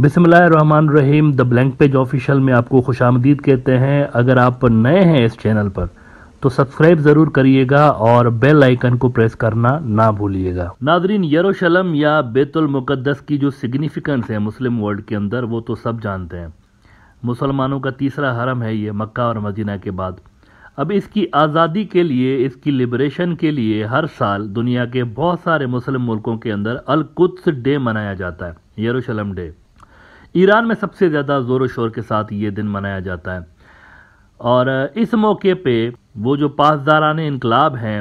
बिसमीम the blank page official में आपको खुश आमदीद कहते हैं अगर आप नए हैं इस चैनल पर तो सब्सक्राइब ज़रूर करिएगा और बेल आइकन को प्रेस करना ना भूलिएगा नादरीन यरूशलम या बेतुल मुकद्दस की जो सिग्निफिकेंस है मुस्लिम वर्ल्ड के अंदर वो तो सब जानते हैं मुसलमानों का तीसरा हरम है ये मक्का और मदीना के बाद अब इसकी आज़ादी के लिए इसकी लिबरेशन के लिए हर साल दुनिया के बहुत सारे मुस्लिम मुल्कों के अंदर अलकुत्स डे मनाया जाता है यरूशलम डे ईरान में सबसे ज़्यादा ज़ोर शोर के साथ ये दिन मनाया जाता है और इस मौके पे वो जो पासदारान इनकलाब हैं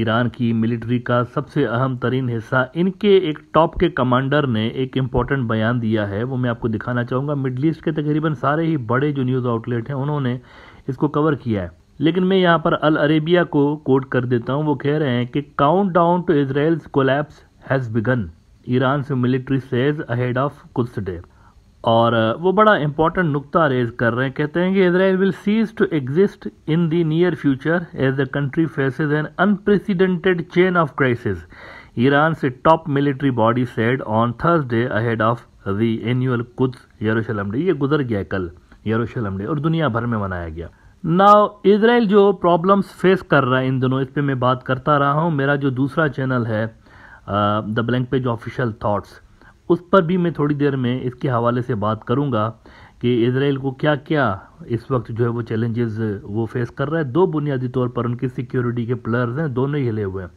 ईरान की मिलिट्री का सबसे अहम तरीन हिस्सा इनके एक टॉप के कमांडर ने एक इम्पॉर्टेंट बयान दिया है वो मैं आपको दिखाना चाहूँगा मिडल ईस्ट के तकरीबन सारे ही बड़े जो न्यूज़ आउटलेट हैं उन्होंने इसको कवर किया है लेकिन मैं यहाँ पर अल अरेबिया को कोट कर देता हूँ वो कह रहे हैं कि count down to Israel's collapse has begun Iran से मिलिट्री सेज अहेड ऑफ कुछ डे और वो बड़ा इंपॉर्टेंट नुकता रेज कर रहे हैं कहते हैं कि Israel will cease to exist in the near future as the country faces an unprecedented chain of crisis Iran से top military body said on Thursday ahead of the annual कुछ यरूशलम day ये गुजर गया कल यरूशलम डे और दुनिया भर में मनाया गया नाउ इसराइल जो प्रॉब्लम्स फेस कर रहा है इन दोनों इस पर मैं बात करता रहा हूँ मेरा जो दूसरा चैनल है the blank page official thoughts उस पर भी मैं थोड़ी देर में इसके हवाले से बात करूंगा कि इसराइल को क्या क्या इस वक्त जो है वो चैलेंजेस वो फेस कर रहा है दो बुनियादी तौर पर उनकी सिक्योरिटी के प्लर्स हैं दोनों ही हिले हुए हैं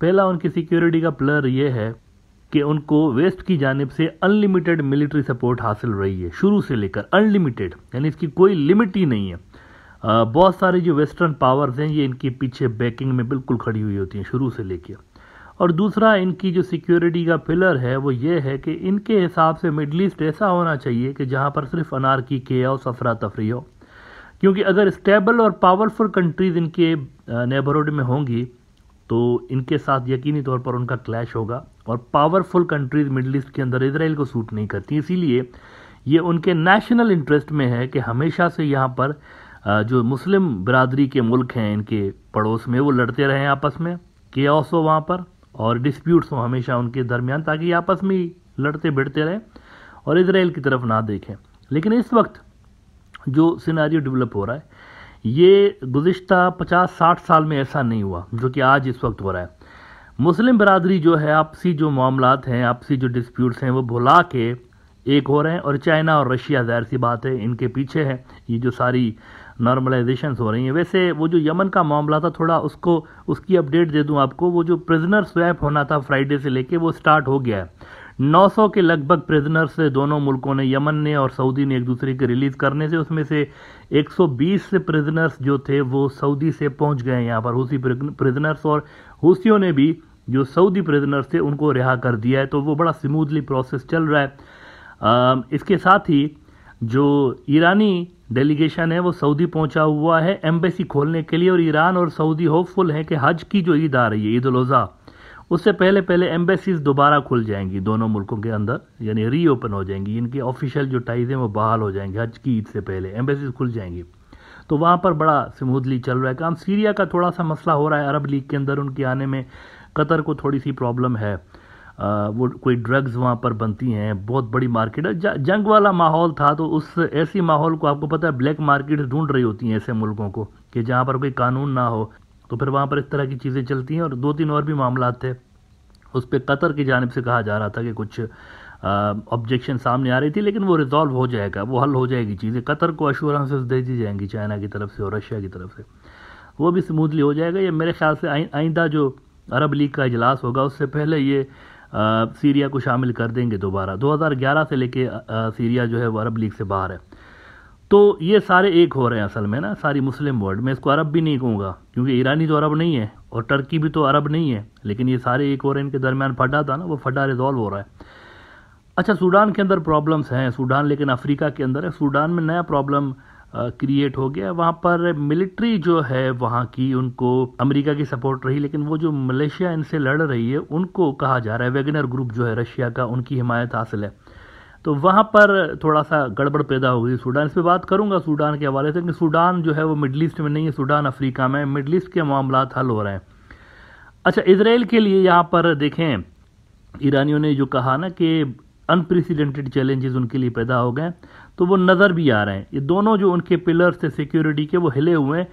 पहला उनकी सिक्योरिटी का प्लर ये है कि उनको वेस्ट की जानब से अनलिमिटेड मिलिट्री सपोर्ट हासिल रही है शुरू से लेकर अनलिमिटेड यानी इसकी कोई लिमिट ही नहीं है बहुत सारे जो वेस्टर्न पावर्स हैं ये इनके पीछे बैकिंग में बिल्कुल खड़ी हुई होती हैं शुरू से लेकर और दूसरा इनकी जो सिक्योरिटी का पिलर है वो ये है कि इनके हिसाब से मिडल ईस्ट ऐसा होना चाहिए कि जहाँ पर सिर्फ की के और सफरा तफरी हो क्योंकि अगर स्टेबल और पावरफुल कंट्रीज़ इनके नेबरहुड में होंगी तो इनके साथ यकीनी तौर पर उनका क्लैश होगा और पावरफुल कंट्रीज़ मिडल ईस्ट के अंदर इसराइल को सूट नहीं करती इसीलिए ये उनके नेशनल इंटरेस्ट में है कि हमेशा से यहाँ पर जो मुस्लिम बरदरी के मुल्क हैं इनके पड़ोस में वो लड़ते रहें आपस में के ऑस हो वहाँ पर और डिस्प्यूट्स हों हमेशा उनके दरमियान ताकि आपस में लड़ते भिड़ते रहें और इसराइल की तरफ ना देखें लेकिन इस वक्त जो सिनारियो डेवलप हो रहा है ये गुज्त पचास साठ साल में ऐसा नहीं हुआ जो कि आज इस वक्त हो रहा है मुस्लिम बरदरी जो है आपसी जो मामला हैं आपसी जो डिस्प्यूट्स हैं वो भुला के एक हो रहे हैं और चाइना और रशिया ज़ाहिर सी बात है इनके पीछे है ये जो सारी नॉर्मलाइजेशन हो रही हैं वैसे वो जो यमन का मामला था थोड़ा उसको उसकी अपडेट दे दूं आपको वो जो प्रिजनर स्वैप होना था फ्राइडे से लेके वो स्टार्ट हो गया है 900 के लगभग प्रिजनर्स दोनों मुल्कों ने यमन ने और सऊदी ने एक दूसरे के रिलीज़ करने से उसमें से 120 से प्रिजनर्स जो थे वो सऊदी से पहुंच गए यहाँ पर हूसी प्रिजनर्स और हूसियों ने भी जो सऊदी प्रिजनर्स थे उनको रिहा कर दिया है तो वो बड़ा स्मूथली प्रोसेस चल रहा है आ, इसके साथ ही जो ईरानी डेलीगेशन है वो सऊदी पहुंचा हुआ है एम्बेसी खोलने के लिए और ईरान और सऊदी होपफुल हैं कि हज की जो ईद आ रही है ईद उज़ा उससे पहले पहले एम्बेसीज दोबारा खुल जाएंगी दोनों मुल्कों के अंदर यानी री ओपन हो जाएंगी इनकी ऑफिशियल जो टाइज हैं वो बहाल हो जाएंगे हज की ईद से पहले एम्बेसीज खुल जाएंगी तो वहाँ पर बड़ा स्मूथली चल रहा है काम सीरिया का थोड़ा सा मसला हो रहा है अरब लीग के अंदर उनके आने में कतर को थोड़ी सी प्रॉब्लम है वो कोई ड्रग्स वहाँ पर बनती हैं बहुत बड़ी मार्केट है जंग वाला माहौल था तो उस ऐसी माहौल को आपको पता है ब्लैक मार्केट ढूंढ रही होती हैं ऐसे मुल्कों को कि जहाँ पर कोई कानून ना हो तो फिर वहाँ पर इस तरह की चीज़ें चलती हैं और दो तीन और भी मामला थे उस पर कतर की जानब से कहा जा रहा था कि कुछ ऑब्जेक्शन सामने आ रही थी लेकिन वो रिजॉल्व हो जाएगा वो हल हो जाएगी चीज़ें कतर को अश्योरेंसेज दे दी जाएंगी चाइना की तरफ से और रशिया की तरफ से वो भी स्मूथली हो जाएगा ये मेरे ख्याल से आइंदा जो अरब लीग का इजलास होगा उससे पहले ये सीरिया को शामिल कर देंगे दोबारा 2011 से लेके सीरिया जो है वो अरब लीग से बाहर है तो ये सारे एक हो रहे हैं असल में ना सारी मुस्लिम वर्ल्ड में इसको अरब भी नहीं कहूँगा क्योंकि ईरानी तो अरब नहीं है और टर्की भी तो अरब नहीं है लेकिन ये सारे एक हो रहे हैं इनके दरमियान फटा था ना वो फटा रिजॉल्व हो रहा है अच्छा सूडान के अंदर प्रॉब्लम्स हैं सूडान लेकिन अफ्रीका के अंदर है सूडान में नया प्रॉब्लम क्रिएट हो गया वहाँ पर मिलिट्री जो है वहाँ की उनको अमेरिका की सपोर्ट रही लेकिन वो जो मलेशिया इनसे लड़ रही है उनको कहा जा रहा है वेगनर ग्रुप जो है रशिया का उनकी हिमायत हासिल है तो वहाँ पर थोड़ा सा गड़बड़ पैदा हो गई सूडान इस पर बात करूँगा सूडान के हवाले से कि सूडान जो है वो मिडल ईस्ट में नहीं है सूडान अफ्रीका में मिडल ईस्ट के मामला हल हो रहे हैं अच्छा इसराइल के लिए यहाँ पर देखें ईरानियों ने जो कहा ना कि अनप्रेसिडेंटेड चैलेंजेस उनके लिए पैदा हो गए तो वो नज़र भी आ रहे हैं ये दोनों जो उनके पिलर्स थे सिक्योरिटी के वो हिले हुए हैं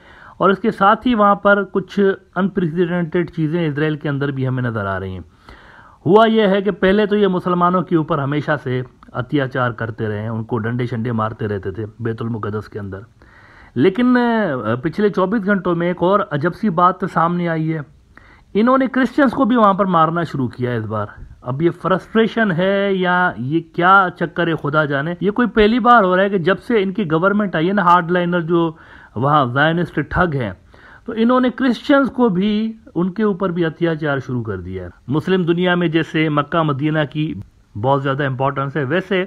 और इसके साथ ही वहाँ पर कुछ अनप्रेसिडेंटेड चीज़ें इसराइल के अंदर भी हमें नज़र आ रही हैं हुआ यह है कि पहले तो ये मुसलमानों के ऊपर हमेशा से अत्याचार करते रहे हैं उनको डंडे शंडे मारते रहते थे बैतुलमुकदस के अंदर लेकिन पिछले 24 घंटों में एक और अजब सी बात सामने आई है इन्होंने क्रिश्चियंस को भी वहाँ पर मारना शुरू किया इस बार अब ये फ्रस्ट्रेशन है या ये क्या चक्कर है खुदा जाने ये कोई पहली बार हो रहा है कि जब से इनकी गवर्नमेंट आई है ना हार्ड लाइनर जो वहाँ जायनिस्ट ठग हैं तो इन्होंने क्रिश्चियंस को भी उनके ऊपर भी अत्याचार शुरू कर दिया है मुस्लिम दुनिया में जैसे मक्का मदीना की बहुत ज़्यादा इम्पोर्टेंस है वैसे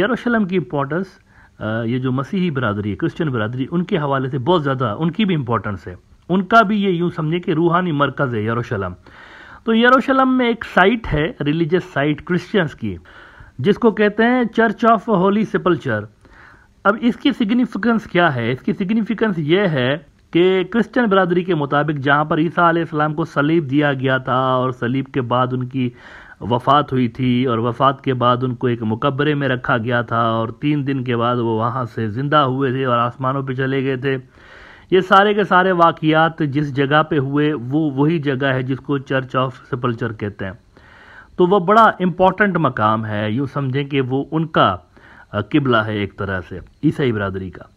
यरूशलेम की इम्पोर्टेंस ये जो मसीही बरदरी है क्रिश्चियन बरदरी उनके हवाले से बहुत ज़्यादा उनकी भी इम्पोर्टेंस है उनका भी ये यूँ समझे कि रूहानी मरकज़ है यरूशलेम तो यरूशलेम में एक साइट है रिलीजियस साइट क्रिश्चियंस की जिसको कहते हैं चर्च ऑफ होली सिपल्चर अब इसकी सिग्निफिकेंस क्या है इसकी सिग्निफिकेंस ये है कि क्रिश्चियन बरदरी के मुताबिक जहाँ पर ईसा आलाम को सलीब दिया गया था और सलीब के बाद उनकी वफ़ात हुई थी और वफ़ात के बाद उनको एक मुकबरे में रखा गया था और तीन दिन के बाद वो वहाँ से ज़िंदा हुए थे और आसमानों पर चले गए थे ये सारे के सारे वाकियात जिस जगह पे हुए वो वही जगह है जिसको चर्च ऑफ सपल्चर कहते हैं तो वह बड़ा इम्पॉर्टेंट मकाम है यूँ समझें कि वो उनका किबला है एक तरह से ईसाई बरदरी का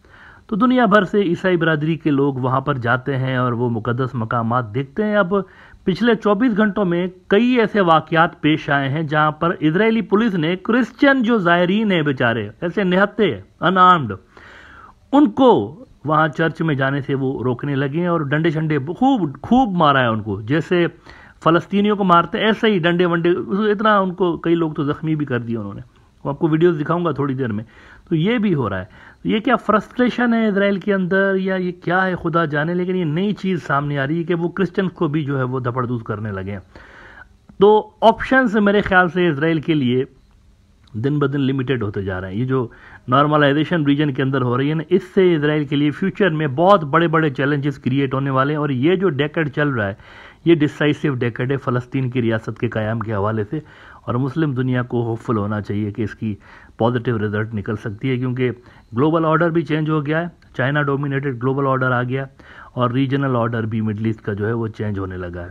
तो दुनिया भर से ईसाई बरदरी के लोग वहाँ पर जाते हैं और वो मुकदस मकाम देखते हैं अब पिछले 24 घंटों में कई ऐसे वाकयात पेश आए हैं जहाँ पर इसराइली पुलिस ने क्रिश्चियन जो ज़ायरीन है बेचारे ऐसे निहत्ते अनआर्म्ड उनको वहाँ चर्च में जाने से वो रोकने लगे और डंडे शंडे खूब खूब मारा है उनको जैसे फ़लस्तीनियों को मारते ऐसे ही डंडे वंडे इतना उनको कई लोग तो ज़ख्मी भी कर दिए उन्होंने वो आपको वीडियोस दिखाऊंगा थोड़ी देर में तो ये भी हो रहा है तो ये क्या फ्रस्ट्रेशन है इसराइल के अंदर या ये क्या है खुदा जाने लेकिन ये नई चीज़ सामने आ रही है कि वो क्रिश्चन को भी जो है वो धपड़दूज करने लगे हैं तो ऑप्शन मेरे ख्याल से इसराइल के लिए दिन ब दिन लिमिटेड होते जा रहे हैं ये जो नॉर्मलाइजेशन रीजन के अंदर हो रही है ना इससे इसराइल के लिए फ्यूचर में बहुत बड़े बड़े चैलेंजेस क्रिएट होने वाले हैं और ये जो डेकेड चल रहा है ये डिसाइसिव डेकेड है फ़लस्तीन की रियासत के क़्याम के हवाले से और मुस्लिम दुनिया को होपफुल होना चाहिए कि इसकी पॉजिटिव रिजल्ट निकल सकती है क्योंकि ग्लोबल ऑर्डर भी चेंज हो गया है चाइना डोमिनेटेड ग्लोबल ऑर्डर आ गया और रीजनल ऑर्डर भी मिडल ईस्ट का जो है वो चेंज होने लगा है